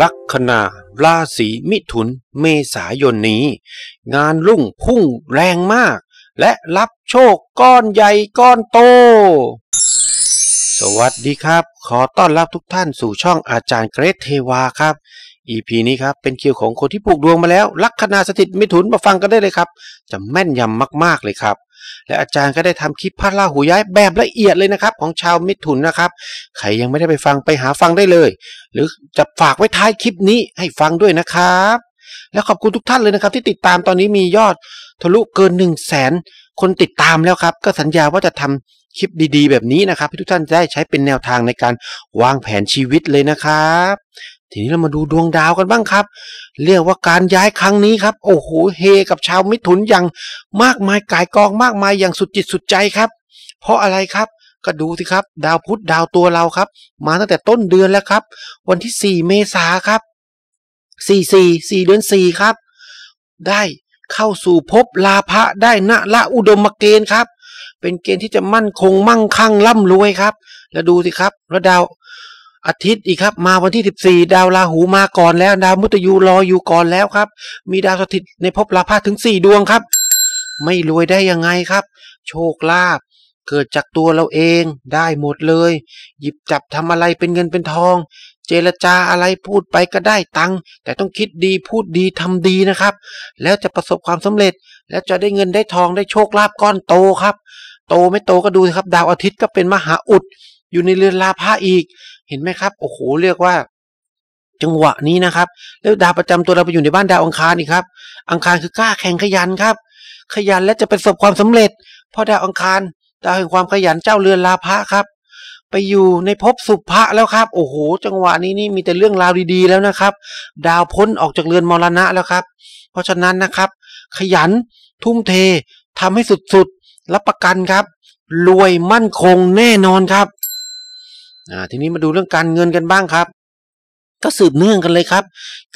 ลัคนาราศีมิถุนเมษายนนี้ งานรุ่งพุ่งแรงมาก และรับโชคก้อนใหญ่ก้อนโต สวัสดีครับ ขอต้อนรับทุกท่านสู่ช่องอาจารย์เกรทเทวาครับ EP นี้ครับ เป็นคิวของคนที่ปลูกดวงมาแล้วลัคนาสถิตมิถุนมาฟังกันได้เลยครับ จะแม่นยำมากๆเลยครับและอาจารย์ก็ได้ทำคลิปพระราหูย้ายแบบละเอียดเลยนะครับ ของชาวมิถุนนะครับใครยังไม่ได้ไปฟังไปหาฟังได้เลย หรือจะฝากไว้ท้ายคลิปนี้ให้ฟังด้วยนะครับแล้วขอบคุณทุกท่านเลยนะครับที่ติดตามตอนนี้มียอดทะลุเกิน1นึ่งแสนคนติดตามแล้วครับ ก็สัญญาว่าจะทำคลิปดีๆ แบบนี้นะครับให้ทุกท่านได้ใช้เป็นแนวทางในการวางแผนชีวิตเลยนะครับทีนี้เรามาดูดวงดาวกันบ้างครับ เรียกว่าการย้ายครั้งนี้ครับ โอ้โห เฮกับชาวมิถุนอย่างมากมายกายกองมากมายอย่างสุดจิตสุดใจครับ เพราะอะไรครับ ก็ดูสิครับ ดาวพุธดาวตัวเราครับ มาตั้งแต่ต้นเดือนแล้วครับ วันที่ 4 เมษาครับ 4 4 4 เดือน 4 ครับ ได้เข้าสู่ภพลาภะได้ณละอุดมเกณฑ์ครับ เป็นเกณฑ์ที่จะมั่นคงมั่งคั่งร่ำรวยครับ แล้วดูสิครับ แล้วดาวอาทิตย์อีกครับ มาวันที่ 14 ดาวราหูมาก่อนแล้วดาวมุตยูรออยู่ก่อนแล้วครับ มีดาวสถิตในภพราพาถึง 4ดวงครับ ไม่รวยได้ยังไงครับ โชคลาภเกิดจากตัวเราเองได้หมดเลย หยิบจับทำอะไรเป็นเงินเป็นทอง เจรจาอะไรพูดไปก็ได้ตังค์แต่ต้องคิดดีพูดดีทำดีนะครับ แล้วจะประสบความสำเร็จ แล้วจะได้เงินได้ทองได้โชคลาภก้อนโตครับ โตไม่โตก็ดูครับ ดาวอาทิตย์ก็เป็นมหาอุด อยู่ในเรือนลาภะอีกเห็นไหมครับโอ้โห เรียกว่าจังหวะนี้นะครับแล้วดาวประจำตัวเราไปอยู่ในบ้านดาวอังคารนี่ครับ อังคารคือกล้าแข่งขยันครับ ขยันและจะประสบความสำเร็จ เพราะดาวอังคารดาวแห่งความขยันเจ้าเรือนลาภะครับ ไปอยู่ในภพสุภะแล้วครับ โอ้โห จังหวะนี้นี่มีแต่เรื่องราวดีๆแล้วนะครับ ดาวพ้นออกจากเรือนมรณะแล้วครับ เพราะฉะนั้นนะครับ ขยัน ทุ่มเททำให้สุดๆรับประกันครับรวยมั่นคงแน่นอนครับอ่าทีนี้มาดูเรื่องการเงินกันบ้างครับ ก็สืบเนื่องกันเลยครับ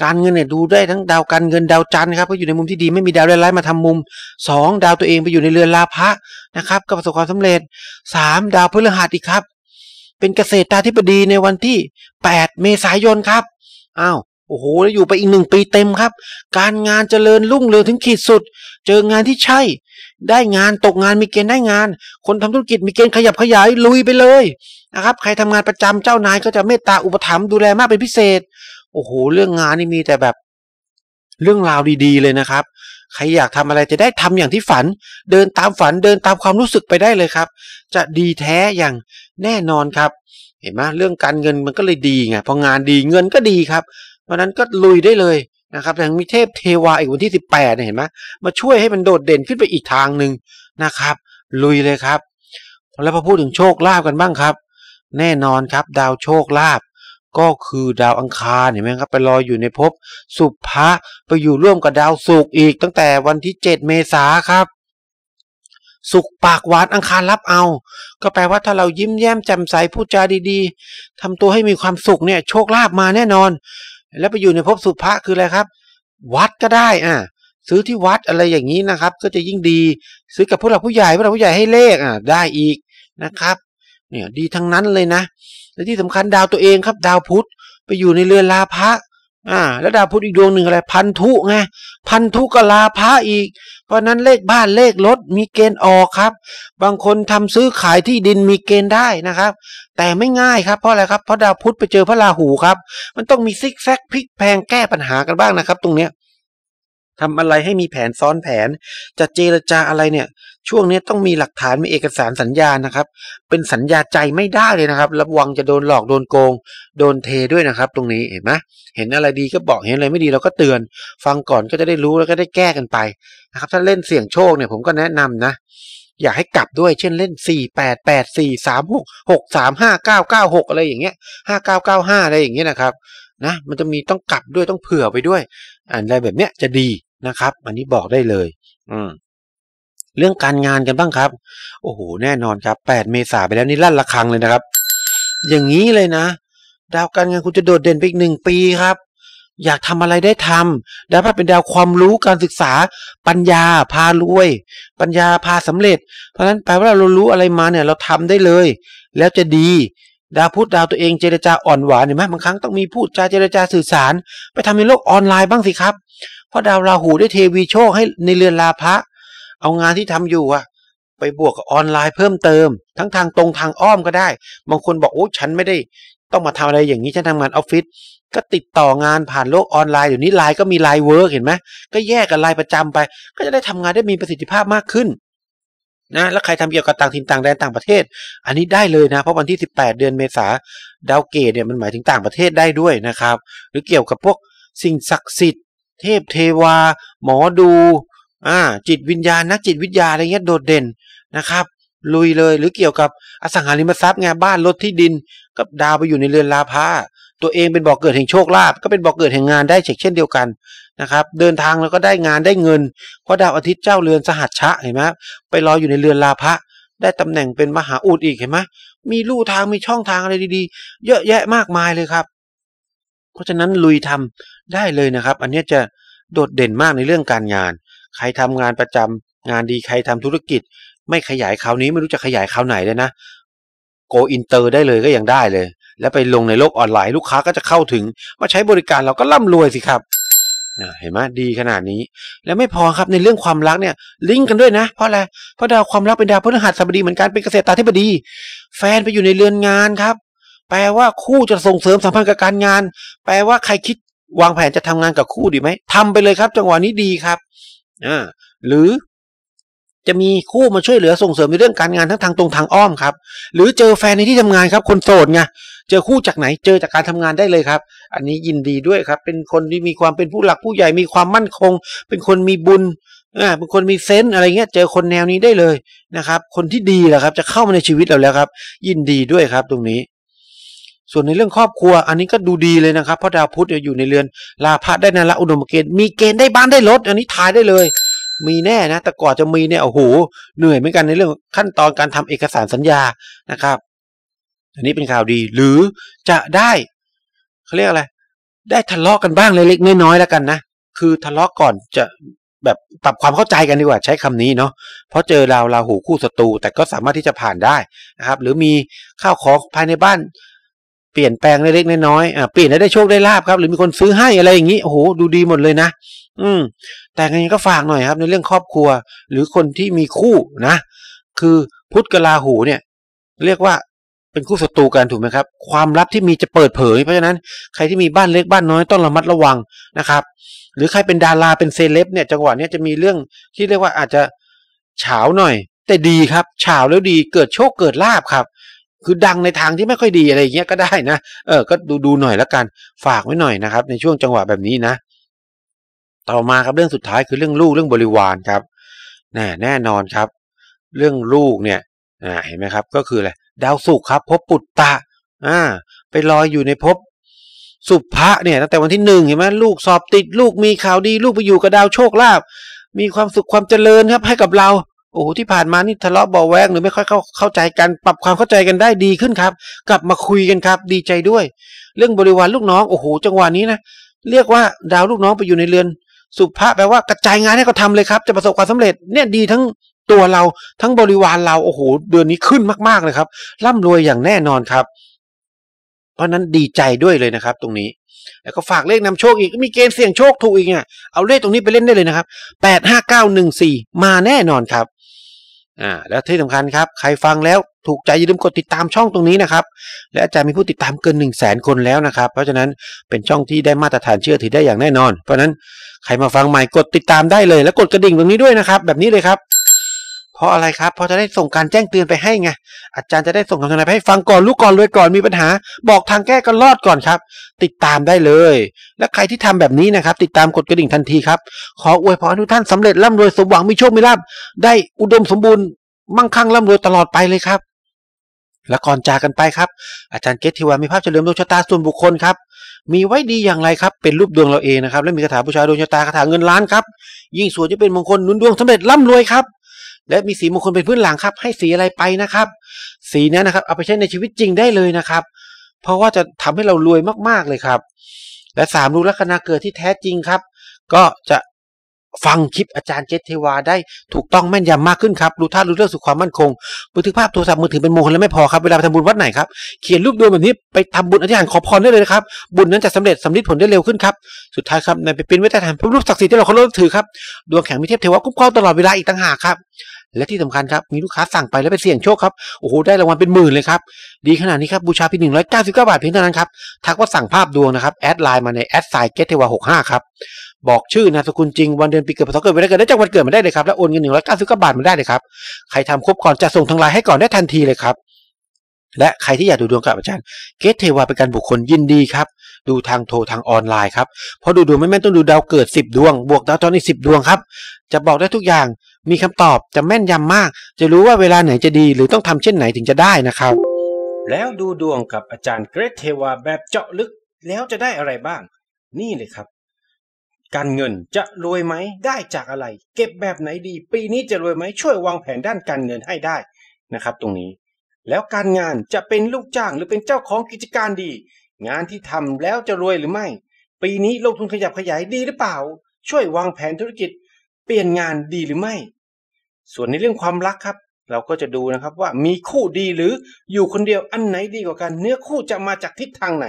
การเงินเนี่ยดูได้ทั้งดาวการเงินดาวจันทร์ครับก็อยู่ในมุมที่ดี ไม่มีดาวร้ายมาทำมุม2ดาวตัวเองไปอยู่ในเรือนลาภะนะครับก็ประสบความสำเร็จ3ดาวพฤหัสอีกครับ เป็นเกษตรตาธิบดีในวันที่8เมษายนครับอ้าวโอ้โหแล้วอยู่ไปอีกหนึ่งปีเต็มครับ การงานเจริญรุ่งเรืองถึงขีดสุด เจองานที่ใช่ ได้งานตกงานมีเกณฑ์ได้งาน คนทำธุรกิจมีเกณฑ์ขยับขยายลุยไปเลยนะครับใครทำงานประจำเจ้านายก็จะเมตตาอุปถัมภ์ดูแลมากเป็นพิเศษ โอ้โหเรื่องงานนี่มีแต่แบบเรื่องราวดี ๆ เลยนะครับใครอยากทำอะไรจะได้ทำอย่างที่ฝัน เดินตามฝันเดินตามความรู้สึกไปได้เลยครับ จะดีแท้อย่างแน่นอนครับ เห็นไหมเรื่องการเงินมันก็เลยดีไงพองานดีเงินก็ดีครับเพราะนั้นก็ลุยได้เลยนะครับแย่างมีเทพเทวาอีกวันที่ 18เนี่ยเห็นไหมมาช่วยให้มันโดดเด่นขึ้นไปอีกทางหนึ่งนะครับ ลุยเลยครับแล้วพอพูดถึงโชคลาภกันบ้างครับแน่นอนครับ ดาวโชคลาภก็คือดาวอังคารเห็นไหมครับ ไปลอยอยู่ในภพสุภะไปอยู่ร่วมกับดาวศุกร์อีก ตั้งแต่วันที่ 7 เมษาครับ สุขปากหวานอังคารรับเอา ก็แปลว่าถ้าเรายิ้มแย้มแจ่มใสพูดจาดีๆ ทำตัวให้มีความสุขเนี่ยโชคลาภมาแน่นอน แล้วไปอยู่ในภพสุภะคืออะไรครับ วัดก็ได้อ่ะซื้อที่วัดอะไรอย่างนี้นะครับ ก็จะยิ่งดี ซื้อกับผู้หลักผู้ใหญ่ผู้หลักผู้ใหญ่ให้เลขอ่ะ ได้อีกนะครับเนี่ยดีทั้งนั้นเลยนะและที่สำคัญดาวตัวเองครับดาวพุธไปอยู่ในเรือนลาภะอ่าแล้วดาวพุธอีกดวงหนึ่งอะไรพันธุไงพันธุก็ลาภะอีก เพราะนั้นเลขบ้านเลขรถมีเกณฑ์ออกครับ บางคนทำซื้อขายที่ดินมีเกณฑ์ได้นะครับ แต่ไม่ง่ายครับเพราะอะไรครับเพราะดาวพุธไปเจอพระราหูครับ มันต้องมีซิกแซกพลิกแพงแก้ปัญหากันบ้างนะครับตรงเนี้ยทำอะไรให้มีแผนซ้อนแผนจะเจรจาอะไรเนี่ย ช่วงนี้ต้องมีหลักฐานมีเอกสารสัญญานะครับเป็นสัญญาใจไม่ได้เลยนะครับ ระวังจะโดนหลอกโดนโกง โดนเทด้วยนะครับ ตรงนี้เห็นไหมเห็นอะไรดีก็บอกเห็นอะไรไม่ดีเราก็เตือน ฟังก่อนก็จะได้รู้แล้วก็ได้แก้กันไปนะครับถ้าเล่นเสี่ยงโชคเนี่ยผมก็แนะนำนะ อยากให้กลับด้วย เช่นเล่น 4 8 8 4 3 6 6 3 5 9 9 6 อะไรอย่างเงี้ย 5 9 9 5 อะไรอย่างเงี้ยนะครับนะมันจะมีต้องกลับด้วยต้องเผื่อไปด้วยอะไรแบบเนี้ยจะดีนะครับอันนี้บอกได้เลย อืมเรื่องการงานกันบ้างครับ โอ้โหแน่นอนครับแปดเมษาไปแล้วนี่ลั่นระคังเลยนะครับ อย่างนี้เลยนะ ดาวการงานคุณจะโดดเด่นไปอีกหนึ่งปีครับ อยากทำอะไรได้ทำดาวพระเป็นดาวความรู้การศึกษา ปัญญาพารวย ปัญญาพาสำเร็จ เพราะฉะนั้นแปลว่าเรารู้อะไรมาเนี่ย เราทำได้เลย แล้วจะดี ดาวพูดดาวตัวเองเจรจาอ่อนหวานเห็นไหมบางครั้งต้องมีพูดจาเจรจาสื่อสาร ไปทำในโลกออนไลน์บ้างสิครับราะดาวราหู ได้เทวีโชคให้ใน เรือนลาภะ เอางานที่ทำอยู่อะไปบวกกับออนไลน์เพิ่มเติม ทั้งทางตรงทางอ้อมก็ได้ บางคน บอก โอ้ฉัน ไม่ได้ ต้อง มาทำอะไร อย่างนี้ฉันทำงานออฟฟิศก็ติดต่องานผ่านโลกออนไลน์เดี๋ยวนี้ ไลน์ ก็มี ไลน์ เวิร์กเห็นไหมก็แยกกับไลน์ประจำไปก็จะได้ทำงานได้มีประสิทธิภาพมากขึ้น นะ แล้วใครทำเกี่ยวกับต่างถิ่นต่างแดนต่างประเทศ อันนี้ได้เลยนะ เพราะวันที่ 18 เดือนเมษาดาวเกตเนี่ยมันหมายถึงต่างประเทศได้ด้วยนะครับ หรือเกี่ยวกับพวกสิ่งศักดิ์สิทธิ์เทพเทวาหมอดูอ่าจิตวิญญาณนักจิตวิทยาอะไรเงี้ยโดดเด่นนะครับ ลุยเลยหรือเกี่ยวกับอสังหาริมทรัพย์ไงบ้านรถที่ดิน กับดาวไปอยู่ในเรือนลาภาตัวเองเป็นบอกเกิดแห่งโชคลาภก็เป็นบอกเกิดแห่งงานได้เช่นเดียวกันนะครับ เดินทางแล้วก็ได้งานได้เงินเพราะดาวอาทิตย์เจ้าเรือนสหัสชะเห็นไหมไปรออยู่ในเรือนลาภะได้ตำแหน่งเป็นมหาอุดอีกเห็นไหมมีลู่ทางมีช่องทางอะไรดีๆ เยอะแยะมากมายเลยครับ เพราะฉะนั้นลุยทำได้เลยนะครับอันนี้จะโดดเด่นมากในเรื่องการงาน ใครทำงานประจำ งานดีใครทำธุรกิจ ไม่ขยายคราวนี้ไม่รู้จะขยายคราวไหนเลยนะโกอินเตอร์ได้เลยก็ยังได้เลย แล้วไปลงในโลกออนไลน์ลูกค้าก็จะเข้าถึง มาใช้บริการเราก็ร่ำรวยสิครับเห็นไหมดีขนาดนี้ แล้วไม่พอครับในเรื่องความรักเนี่ยลิงก์กันด้วยนะ เพราะอะไรเพราะดาวความรักเป็นดาวพฤหัสบดีเหมือนกันเป็นเกษตรตาธิบดี แฟนไปอยู่ในเรือนงานครับ แปลว่าคู่จะส่งเสริมสัมพันธ์กับการงาน แปลว่าใครคิดวางแผนจะทำงานกับคู่ดีไหมทำไปเลยครับ จังหวะนี้ดีครับอ่าหรือจะมีคู่มาช่วยเหลือส่งเสริมในเรื่องการงานทั้งทางตรงทางอ้อมครับ หรือเจอแฟนในที่ทำงานครับ คนโสดไง เจอคู่จากไหน เจอจากการทำงานได้เลยครับ อันนี้ยินดีด้วยครับ เป็นคนที่มีความเป็นผู้หลักผู้ใหญ่มีความมั่นคง เป็นคนมีบุญอ่าเป็นคนมีเซนต์อะไรเงี้ย เจอคนแนวนี้ได้เลยนะครับ คนที่ดีแหละครับ จะเข้ามาในชีวิตเราแล้วครับ ยินดีด้วยครับ ตรงนี้ส่วนในเรื่องครอบครัวอันนี้ก็ดูดีเลยนะครับเพราะดาวพุธอยู่ในเรือนลาภะได้นะละอุดมเกณฑ์มีเกณฑ์ได้บ้านได้รถอันนี้ทายได้เลย มีแน่นะแต่ก่อนจะมีเนี่ยโอ้โหเหนื่อยเหมือนกันในเรื่องขั้นตอนการทำเอกสารสัญญานะครับ อันนี้เป็นข่าวดีหรือจะได้เขาเรียกอะไรได้ทะเลาะกกันบ้างเล็กๆน้อยๆแล้วกันนะคือทะเลาะกก่อนจะแบบปรับความเข้าใจกันดีกว่าใช้คำนี้เนาะเพราะเจอราราหูคู่ศัตรูแต่ก็สามารถที่จะผ่านได้นะครับ หรือมีข้าวของภายในบ้านเปลี่ยนแปลงเล็กๆน้อยๆอ่าเปลี่ยนแล้วได้โชคได้ลาบครับหรือมีคนซื้อให้อะไรอย่างนี้โอ้โหดูดีหมดเลยนะ อืม แต่ไงก็ฝากหน่อยครับ ในเรื่องครอบครัว หรือคนที่มีคู่นะ คือพุทธกลาหูเนี่ย เรียกว่าเป็นคู่ศัตรูกันถูกไหมครับ ความลับที่มีจะเปิดเผย เพราะฉะนั้นใครที่มีบ้านเล็กบ้านน้อยต้องระมัดระวังนะครับ หรือใครเป็นดาราเป็นเซเลบเนี่ยจังหวะนี้จะมีเรื่องที่เรียกว่าอาจจะเฉาหน่อย แต่ดีครับเฉาแล้วดีเกิดโชคเกิดลาบครับคือดังในทางที่ไม่ค่อยดีอะไรเงี้ยก็ได้นะเออ ก็ดูดูหน่อยละกัน ฝากไว้หน่อยนะครับ ในช่วงจังหวะแบบนี้นะต่อมาครับเรื่องสุดท้ายคือเรื่องลูกเรื่องบริวารครับนแน่นอนครับ เรื่องลูกเนี่ยเห็นไหมครับ ก็คืออะไรดาวศุกร์ครับ พบปุตตะอ่าไปลอยอยู่ในภพสุภะเนี่ยตั้งแต่วันที่หนึ่งเห็นไหมลูกสอบติดลูกมีข่าวดีลูกไปอยู่กับดาวโชคลาภมีความสุขความเจริญครับให้กับเราโอ้โหที่ผ่านมานี่ทะเลาะเบาแวงหรือไม่ค่อยเข้าเข้าใจกันปรับความเข้าใจกันได้ดีขึ้นครับ กลับมาคุยกันครับ ดีใจด้วย เรื่องบริวารลูกน้อง โอ้โห จังหวะนี้นะเรียกว่าดาวลูกน้องไปอยู่ในเรือน สุภาพแปลว่ากระจายงานให้เขาทาเลยครับจะประสบความสำเร็จเนี่ยดีทั้งตัวเรา ทั้งบริวารเราโอ้โห เดือนนี้ขึ้นมากๆเลยครับร่ำรวยอย่างแน่นอนครับ เพราะนั้นดีใจด้วยเลยนะครับ ตรงนี้แล้วก็ฝากเลขนำโชคอีกมีเกณฑ์เสี่ยงโชคถูกอีกเนี่ยเอาเลขตรงนี้ไปเล่นได้เลยนะครับแปดห้าเก้าหนึ่งสี่มาแน่นอนครับอ่าแล้วที่สำคัญครับใครฟังแล้วถูกใจอย่าลืมกดติดตามช่องตรงนี้นะครับ และอาจารย์มีผู้ติดตามเกิน 1 0 0 0 0แสนคนแล้วนะครับเพราะฉะนั้นเป็นช่องที่ได้มาตรฐานเชื่อถือได้อย่างแน่นอน เพราะนั้นใครมาฟังใหม่กดติดตามได้เลยและกดกระดิ่งตรงนี้ด้วยนะครับ แบบนี้เลยครับเพราะอะไรครับ เพราะจะได้ส่งการแจ้งเตือนไปให้ไงอาจารย์จะได้ส่งคำเตนอนไปให้ฟังก่อนรู้ก่อนรวยก่อนมีปัญหา บอกทางแก้ก็รอดก่อนครับ ติดตามได้เลย และใครที่ทำแบบนี้นะครับติดตามกดกระดิ่งทันทีครับขออวยพรทุกท่านสำเร็จร่ำรวยสมหวังมีโชคมีลาภได้ อุดมสมบูรณ์ มั่งคั่งร่ำรวยตลอดไปเลยครับ และก่อนจากกันไปครับอาจารย์เกตทิวามีภาพเฉลิมดวงชะตาส่วนบุคคลครับมีไว้ดีอย่างไรครับเป็นรูปดวงเราเองนะครับและมีคาถาบูชาดวงชะตาคาถาเงินล้านครับยิ่งสวยจะเป็นมงคลนุนดวงสำเร็จร่ำรวยครับและมีสีมงคลเป็นพื้นหลังครับ ให้สีอะไรไปนะครับ สีนี้นะครับ เอาไปใช้ในชีวิตจริงได้เลยนะครับ เพราะว่าจะทำให้เรารวยมากๆเลยครับ และสามรู้ลัคนาเกิดที่แท้จริงครับ ก็จะฟังคลิปอาจารย์เจตเทวา ได้ถูกต้องแม่นยำมากขึ้นครับ รู้ท่ารู้เรื่องสุขความมั่นคงบันทึกภาพโทรศัพท์มือถือเป็นมงคลและไม่พอครับเวลาไปทำบุญวัดไหนครับเขียนรูปดวงแบบนี้ไปทำบุญอธิษฐานขอพรได้เลยครับบุญนั้นจะสำเร็จสำลิดผลได้เร็วขึ้นครับสุดท้ายครับในไปเป็นว้ทต่ฐานพรูปศักดิ์สิทธิ์ที่เราเคารพถือครับดวงแข็งมีเทพเทวาคุ้มครองตลอดเวลาอีกต่างหากครับและที่สำคัญครับ มีลูกค้าสั่งไปแล้วไปเสี่ยงโชคครับ โอ้โหได้รางวัลเป็นหมื่นเลยครับ ดีขนาดนี้ครับ บูชาเพียงหนึ่งร้อยเก้าสิบเก้าบาทเพียงเท่านั้นครับ ทักว่าสั่งภาพดวงนะครับ แอดไลน์มาในแอดไซเกตเทวาหกห้าครับ บอกชื่อ นามสกุลจริงวันเดือนปีเกิดพศเกิดเวได้เกิดได้จงหวันเกิด มาได้เลยครับ และโอนเงินหนึ่งร้อยเก้าสิบเก้าบาทมาได้เลยครับใครทำครบก่อนจะส่งทางไลน์ให้ก่อนได้ทันทีเลยครับและใครที่อยากดูดวงกับอาจารย์เกตเทวาเป็นการบุคคลยินดีครับดูทางโทรทางออนไลน์ครับเพราะดูดวงไม่แม่นต้องดูดาวเกิด10 ดวงบวกดาวอนอีก10ดวงครับจะบอกได้ทุกอย่างมีคำตอบจะแม่นยำมาก จะรู้ว่าเวลาไหนจะดีหรือต้องทำเช่นไหนถึงจะได้นะครับ แล้วดูดวงกับอาจารย์เกรทเทวาแบบเจาะลึกแล้วจะได้อะไรบ้าง นี่เลยครับ การเงินจะรวยไหมได้จากอะไร เก็บแบบไหนดี ปีนี้จะรวยไหมช่วยวางแผนด้านการเงินให้ได้นะครับ ตรงนี้ แล้วการงานจะเป็นลูกจ้างหรือเป็นเจ้าของกิจการดี งานที่ทำแล้วจะรวยหรือไม่ ปีนี้ลงทุนขยับขยายดีหรือเปล่า ช่วยวางแผนธุรกิจ เปลี่ยนงานดีหรือไม่ส่วนในเรื่องความรักครับ เราก็จะดูนะครับว่ามีคู่ดีหรืออยู่คนเดียวอันไหนดีกว่ากัน เนื้อคู่จะมาจากทิศทางไหน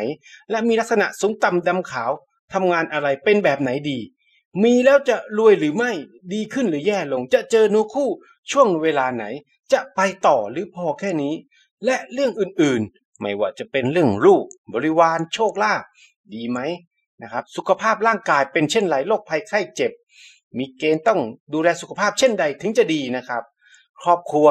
และมีลักษณะสูงต่ำดำขาวทำงานอะไรเป็นแบบไหนดี มีแล้วจะรวยหรือไม่ดีขึ้นหรือแย่ลง จะเจอนูคู่ช่วงเวลาไหน จะไปต่อหรือพอแค่นี้ และเรื่องอื่นๆไม่ว่าจะเป็นเรื่องลูกบริวารโชคลาภดีไหมนะครับสุขภาพร่างกาย เป็นเช่นไรโรคภัยไข้เจ็บมีเกณฑ์ต้องดูแลสุขภาพเช่นใดถึงจะดีนะครับ ครอบครัว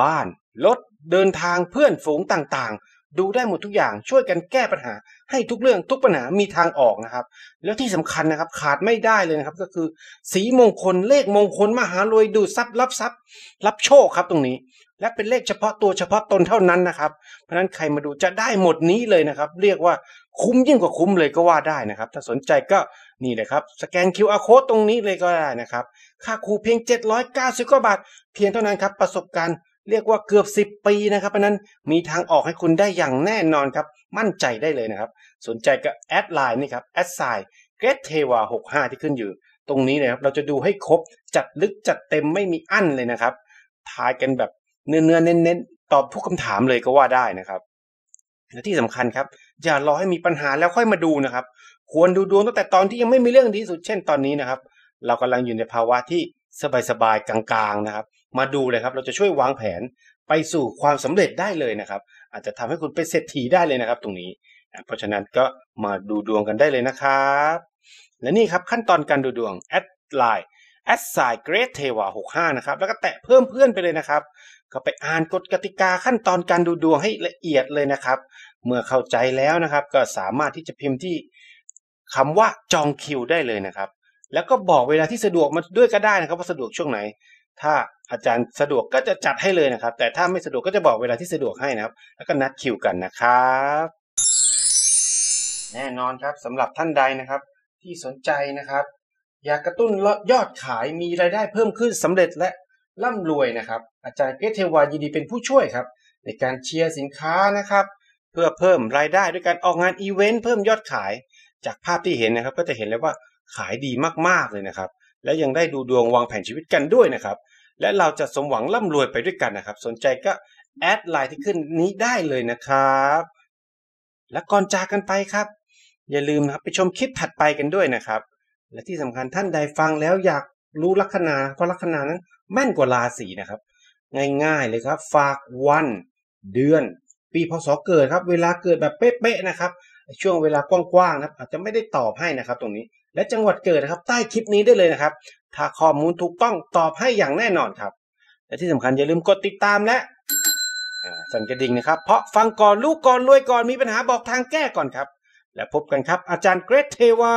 บ้านรถเดินทางเพื่อนฝูงต่างๆ ดูได้หมดทุกอย่างช่วยกันแก้ปัญหาให้ทุกเรื่องทุกปัญหามีทางออกนะครับ แล้วที่สำคัญนะครับขาดไม่ได้เลยนะครับก็คือสีมงคลเลขมงคลมหารวยดูทรัพย์ รับทรัพย์ รับโชคครับตรงนี้ และเป็นเลขเฉพาะตัวเฉพาะตนเท่านั้นนะครับ เพราะนั้นใครมาดูจะได้หมดนี้เลยนะครับ เรียกว่าคุ้มยิ่งกว่าคุ้มเลยก็ว่าได้นะครับ ถ้าสนใจก็นี่เลยครับ สแกน QR code ตรงนี้เลยก็ได้นะครับ ค่าครูเพียง 790กว่าบาท เพียงเท่านั้นครับ ประสบการณ์เรียกว่าเกือบ 10 ปีนะครับ เพราะนั้นมีทางออกให้คุณได้อย่างแน่นอนครับ มั่นใจได้เลยนะครับ สนใจก็แอดไลน์นี่ครับแอดไซน์เกรเทวา65ที่ขึ้นอยู่ ตรงนี้นะครับเราจะดูให้ครบจัดลึกจัดเต็มไม่มีอั้นเลยนะครับทายกันแบบเนื้อเน้นๆตอบทุกคำถามเลยก็ว่าได้นะครับและที่สำคัญครับอย่ารอให้มีปัญหาแล้วค่อยมาดูนะครับ ควรดูดวงตั้งแต่ตอนที่ยังไม่มีเรื่องดีสุดเช่นตอนนี้นะครับ เรากำลังอยู่ในภาวะที่สบายๆกลางๆนะครับ มาดูเลยครับ เราจะช่วยวางแผนไปสู่ความสำเร็จได้เลยนะครับ อาจจะทำให้คุณเป็นเศรษฐีได้เลยนะครับ ตรงนี้ เพราะฉะนั้นก็มาดูดวงกันได้เลยนะครับและนี่ครับขั้นตอนการดูดวงแอดไลน์แอดไซเกรทเทวาหกห้านะครับแล้วก็แตะเพิ่มเพื่อนไปเลยนะครับ็ไปอ่านกฎกติกาขั้นตอนการดูดวงให้ละเอียดเลยนะครับ เมื่อเข้าใจแล้วนะครับ ก็สามารถที่จะพิมพ์ที่คำว่าจองคิวได้เลยนะครับ แล้วก็บอกเวลาที่สะดวกมาด้วยก็ได้นะครับว่าสะดวกช่วงไหน ถ้าอาจารย์สะดวกก็จะจัดให้เลยนะครับ แต่ถ้าไม่สะดวกก็จะบอกเวลาที่สะดวกให้นะครับ แล้วก็นัดคิวกันนะครับแน่นอนครับสำหรับท่านใดนะครับ ที่สนใจนะครับ อยากกระตุ้นยอดขายมีรายได้เพิ่มขึ้นสำเร็จและร่ำรวยนะครับอาจารย์เพชรเทวายินดีเป็นผู้ช่วยครับ ในการเชียร์สินค้านะครับ เพื่อเพิ่มรายได้ด้วยการออกงานอีเวนต์เพิ่มยอดขายจากภาพที่เห็นนะครับ ก็จะเห็นเลยว่าขายดีมากๆเลยนะครับ และยังได้ดูดวงวางแผนชีวิตกันด้วยนะครับ และเราจะสมหวังร่ำรวยไปด้วยกันนะครับ สนใจก็แอดไลน์ที่ขึ้นนี้ได้เลยนะครับ และก่อนจากกันไปครับ อย่าลืมนะครับไปชมคลิปถัดไปกันด้วยนะครับ และที่สำคัญท่านใดฟังแล้วอยากรู้ลัคนาเพราะลัคนานั้นแม่นกว่าราศีนะครับ ง่ายๆเลยครับ ฝากวัน เดือน ปีพศเกิดครับ เวลาเกิดแบบเป๊ะๆนะครับช่วงเวลากว้างๆนะอาจจะไม่ได้ตอบให้นะครับตรงนี้ และจังหวัดเกิดนะครับ ใต้คลิปนี้ได้เลยนะครับ ถ้าข้อมูลถูกต้องตอบให้อย่างแน่นอนครับและที่สำคัญอย่าลืมกดติดตามและสั่นกระดิ่งนะครับ เพราะฟังก่อนลูกก่อนรวยก่อนมีปัญหาบอกทางแก้ก่อนครับ และพบกันครับ อาจารย์เกรทเทวา